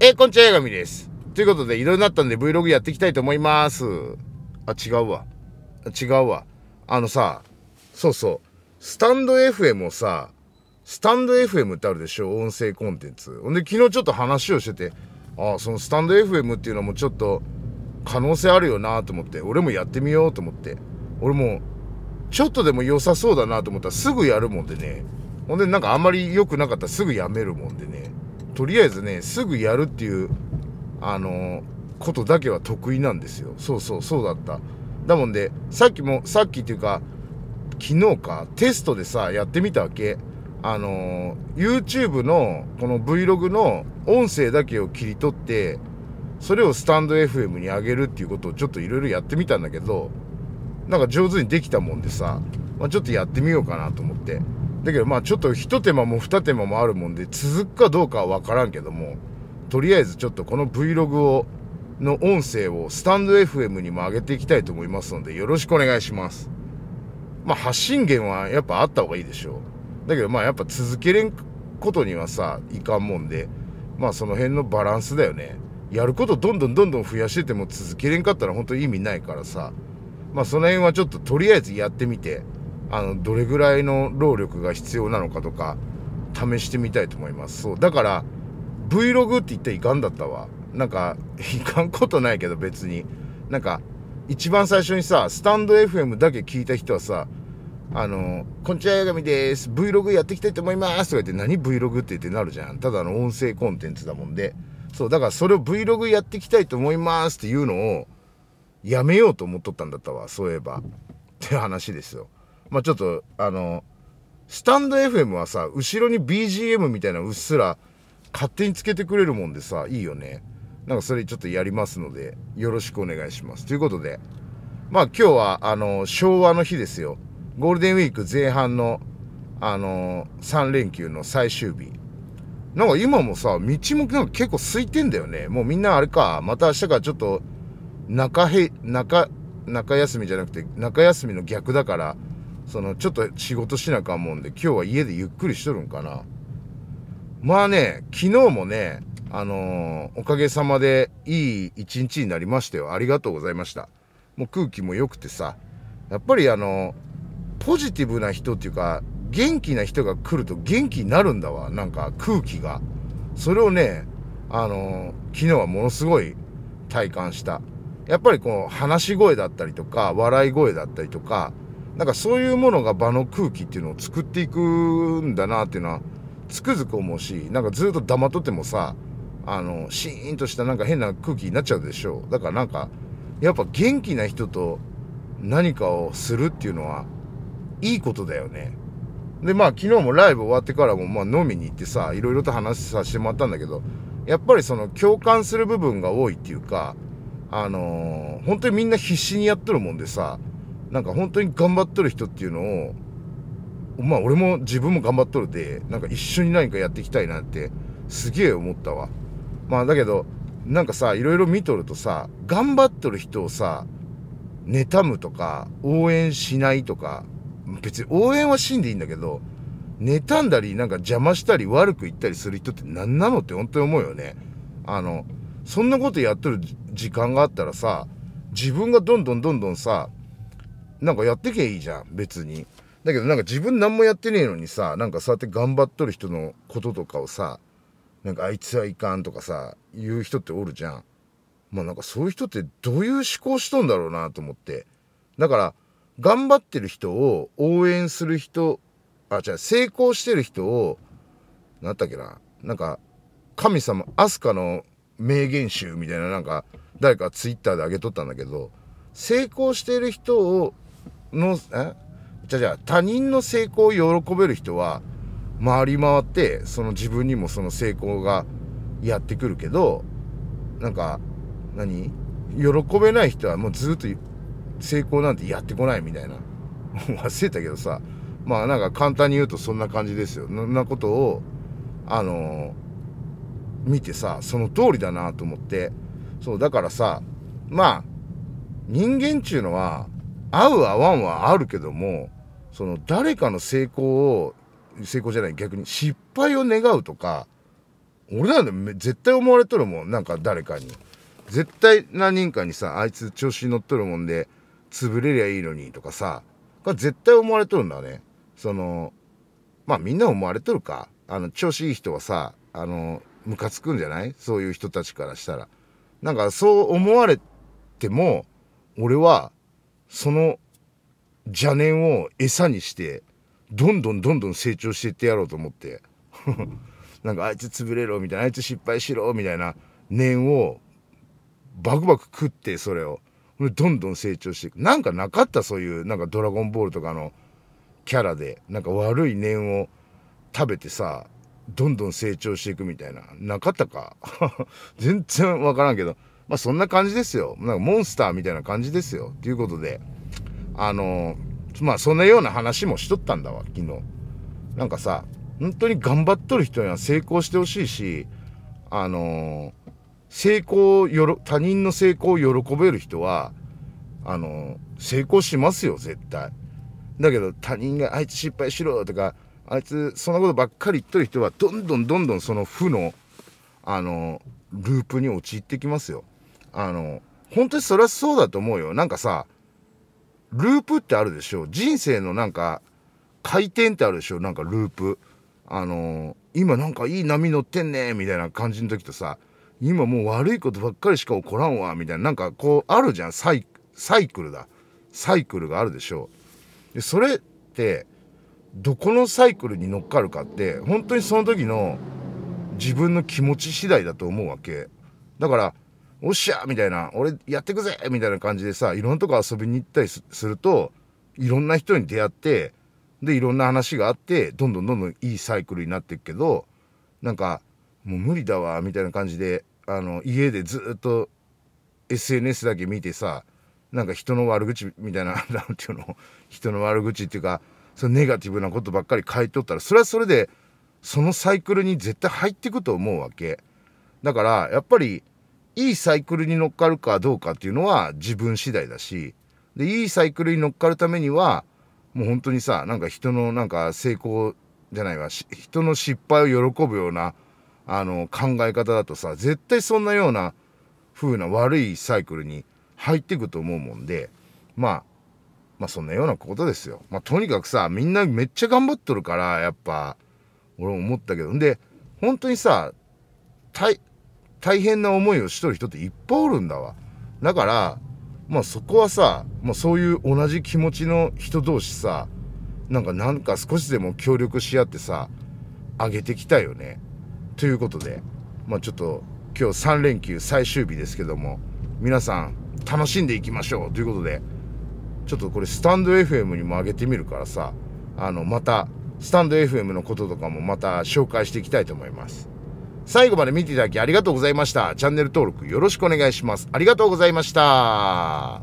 えー、こんちは、八神です。ということで、いろいろなったんで Vlog やっていきたいと思います。あ、違うわ。違うわ。あのさ、そうそう。スタンド FM をさ、スタンド FM ってあるでしょ音声コンテンツ。ほんで、昨日ちょっと話をしてて、ああ、そのスタンド FM っていうのもちょっと可能性あるよなと思って、俺もやってみようと思って。俺も、ちょっとでも良さそうだなと思ったらすぐやるもんでね。ほんで、なんかあんまり良くなかったらすぐやめるもんでね。とりあえずねすぐやるっていうあのことだけは得意なんですよそうそうそうだっただもんでさっきもさっきっていうか昨日かテストでさやってみたわけあの YouTube のこの Vlog の音声だけを切り取ってそれをスタンド FM に上げるっていうことをちょっといろいろやってみたんだけどなんか上手にできたもんでさ、まあ、ちょっとやってみようかなと思ってだけどまあちょっと一手間も二手間もあるもんで続くかどうかは分からんけどもとりあえずちょっとこの Vlog をの音声をスタンド FM にも上げていきたいと思いますのでよろしくお願いします。まあ発信源はやっぱあった方がいいでしょう。だけどまあやっぱ続けれんことにはさいかんもんでまあその辺のバランスだよね。やることどんどんどんどん増やしてても続けれんかったら本当意味ないからさまあその辺はちょっととりあえずやってみてあのどれぐらいの労力が必要なのかとか試してみたいと思いますそうだから Vlog って言っていかんだったわなんかいかんことないけど別になんか一番最初にさスタンド FM だけ聞いた人はさ「あのこんちはやがみです Vlog やっていきたいと思います」とか言って「何 Vlog」って言ってなるじゃんただの音声コンテンツだもんでそうだからそれを Vlog やっていきたいと思いますっていうのをやめようと思っとったんだったわそういえばって話ですよまあ、ちょっと、あの、スタンド FM はさ、後ろに BGM みたいなうっすら勝手につけてくれるもんでさ、いいよね。なんかそれちょっとやりますので、よろしくお願いします。ということで、まあ今日は、あの、昭和の日ですよ。ゴールデンウィーク前半の、あの、3連休の最終日。なんか今もさ、道も結構空いてんだよね。もうみんなあれか、また明日からちょっと、中へ、中、中休みじゃなくて、中休みの逆だから、その、ちょっと仕事しなあかんもんで、今日は家でゆっくりしとるんかな。まあね、昨日もね、あのー、おかげさまでいい一日になりましたよ。ありがとうございました。もう空気も良くてさ、やっぱりあのー、ポジティブな人っていうか、元気な人が来ると元気になるんだわ。なんか空気が。それをね、あのー、昨日はものすごい体感した。やっぱりこの話し声だったりとか、笑い声だったりとか、なんかそういうものが場の空気っていうのを作っていくんだなっていうのはつくづく思うしなんかずっと黙っとってもさあのシーンとしたなんか変な空気になっちゃうでしょうだからなんかやっぱ元気な人と何かをするっていうのはいいことだよねでまあ昨日もライブ終わってからもまあ飲みに行ってさいろいろと話させてもらったんだけどやっぱりその共感する部分が多いっていうかあのー、本当にみんな必死にやっとるもんでさなんか本当に頑張っとる人っていうのをまあ俺も自分も頑張っとるでなんか一緒に何かやっていきたいなってすげえ思ったわまあだけどなんかさいろいろ見とるとさ頑張っとる人をさ妬むとか応援しないとか別に応援はしんでいいんだけど妬んだりなんか邪魔したり悪く言ったりする人って何なのって本当に思うよねあのそんなことやっとる時間があったらさ自分がどんどんどんどんさなんかやってけいいじゃん別にだけどなんか自分何もやってねえのにさなんかそうやって頑張っとる人のこととかをさなんかあいつはいかんとかさ言う人っておるじゃんまあなんかそういう人ってどういう思考しとんだろうなと思ってだから頑張ってる人を応援する人あ違う成功してる人を何だっけななんか神様アスカの名言集みたいななんか誰かツイッターで上げとったんだけど成功してる人をのえじゃじゃ他人の成功を喜べる人は回り回ってその自分にもその成功がやってくるけどなんか何喜べない人はもうずっと成功なんてやってこないみたいな 忘れたけどさまあなんか簡単に言うとそんな感じですよそんなことをあのー、見てさその通りだなと思ってそうだからさまあ人間っちゅうのは合う合わんはあるけどもその誰かの成功を成功じゃない逆に失敗を願うとか俺なんだ絶対思われとるもんなんか誰かに絶対何人かにさあいつ調子に乗っとるもんで潰れりゃいいのにとかさが絶対思われとるんだねそのまあみんな思われとるかあの調子いい人はさあのムカつくんじゃないそういう人たちからしたらなんかそう思われても俺はその邪念を餌にしてどんどんどんどん成長していってやろうと思って なんかあいつ潰れろみたいなあいつ失敗しろみたいな念をバクバク食ってそれをどんどん成長していくなんかなかったそういうなんか「ドラゴンボール」とかのキャラでなんか悪い念を食べてさどんどん成長していくみたいななかったか 全然分からんけどまあ、そんな感じですよ。なんかモンスターみたいな感じですよ。ということで、あのー、まあ、そんなような話もしとったんだわ、昨日。なんかさ、本当に頑張っとる人には成功してほしいし、あのー、成功よろ、他人の成功を喜べる人は、あのー、成功しますよ、絶対。だけど、他人があいつ失敗しろとか、あいつそんなことばっかり言っとる人は、どんどんどんどんその負の、あのループに陥ってきますよ。あの、本当にそれはそうだと思うよ。なんかさ、ループってあるでしょ人生のなんか、回転ってあるでしょなんかループ。あの、今なんかいい波乗ってんねみたいな感じの時とさ、今もう悪いことばっかりしか起こらんわ、みたいな、なんかこうあるじゃんサイ、サイクルだ。サイクルがあるでしょで、それって、どこのサイクルに乗っかるかって、本当にその時の自分の気持ち次第だと思うわけ。だから、おっしゃみたいな、俺やってくぜみたいな感じでさ、いろんなとこ遊びに行ったりすると、いろんな人に出会って、で、いろんな話があって、どんどんどんどんいいサイクルになっていくけど、なんか、もう無理だわ、みたいな感じで、あの、家でずっと SNS だけ見てさ、なんか人の悪口みたいな、なんていうの、人の悪口っていうか、そのネガティブなことばっかり書いとったら、それはそれで、そのサイクルに絶対入ってくと思うわけ。だから、やっぱり、いいサイクルに乗っかるかどうかっていうのは自分次第だし、で、いいサイクルに乗っかるためには、もう本当にさ、なんか人のなんか成功じゃないわ、人の失敗を喜ぶような、あの、考え方だとさ、絶対そんなような風な悪いサイクルに入っていくと思うもんで、まあ、まあそんなようなことですよ。まあとにかくさ、みんなめっちゃ頑張っとるから、やっぱ、俺も思ったけど。んで、本当にさ、大変な思いをしとる人っていっぱいおるんだわ。だから、まあそこはさ、まあ、そういう同じ気持ちの人同士さ、なんかなんか少しでも協力し合ってさ、上げてきたよね。ということで、まあちょっと今日3連休最終日ですけども、皆さん楽しんでいきましょうということで、ちょっとこれスタンド FM にも上げてみるからさ、あのまた、スタンド FM のこととかもまた紹介していきたいと思います。最後まで見ていただきありがとうございました。チャンネル登録よろしくお願いします。ありがとうございました。